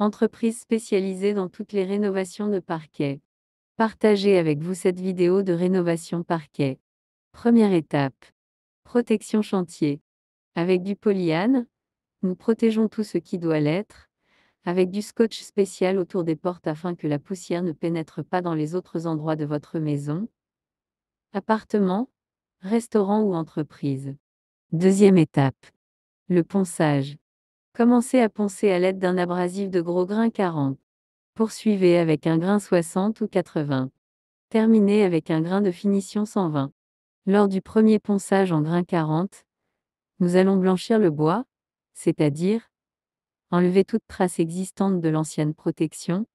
entreprise spécialisée dans toutes les rénovations de parquet. Partagez avec vous cette vidéo de rénovation parquet. Première étape. Protection chantier. Avec du polyane, nous protégeons tout ce qui doit l'être, avec du scotch spécial autour des portes afin que la poussière ne pénètre pas dans les autres endroits de votre maison, appartement, restaurant ou entreprise. Deuxième étape. Le ponçage. Commencez à poncer à l'aide d'un abrasif de gros grain 40. Poursuivez avec un grain 60 ou 80. Terminez avec un grain de finition 120. Lors du premier ponçage en grain 40, nous allons blanchir le bois, c'est-à-dire enlever toute trace existante de l'ancienne protection,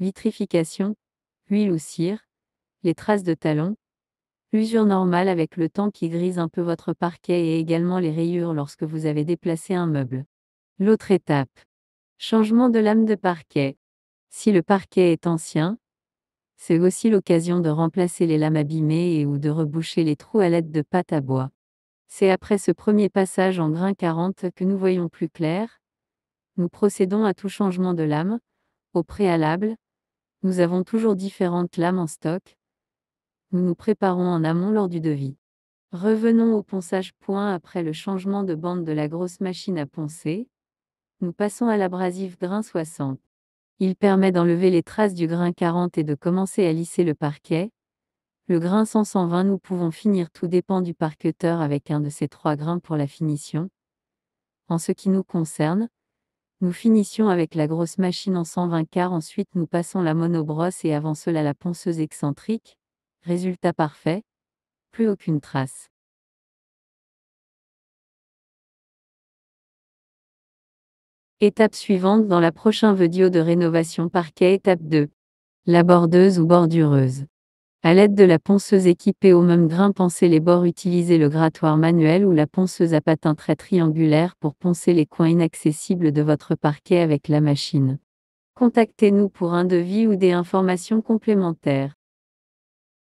vitrification, huile ou cire, les traces de talons, l'usure normale avec le temps qui grise un peu votre parquet et également les rayures lorsque vous avez déplacé un meuble. L'autre étape. Changement de lame de parquet. Si le parquet est ancien, c'est aussi l'occasion de remplacer les lames abîmées et ou de reboucher les trous à l'aide de pâte à bois. C'est après ce premier passage en grain 40 que nous voyons plus clair. Nous procédons à tout changement de lame. Au préalable, nous avons toujours différentes lames en stock. Nous nous préparons en amont lors du devis. Revenons au ponçage point après le changement de bande de la grosse machine à poncer nous passons à l'abrasif grain 60. Il permet d'enlever les traces du grain 40 et de commencer à lisser le parquet. Le grain 120 nous pouvons finir tout dépend du parqueteur avec un de ces trois grains pour la finition. En ce qui nous concerne, nous finissions avec la grosse machine en 120 quarts, ensuite nous passons la monobrosse et avant cela la ponceuse excentrique. Résultat parfait, plus aucune trace. Étape suivante dans la prochaine vidéo de rénovation parquet étape 2. La bordeuse ou bordureuse. À l'aide de la ponceuse équipée au même grain pensez les bords utilisez le grattoir manuel ou la ponceuse à patin très triangulaire pour poncer les coins inaccessibles de votre parquet avec la machine. Contactez-nous pour un devis ou des informations complémentaires.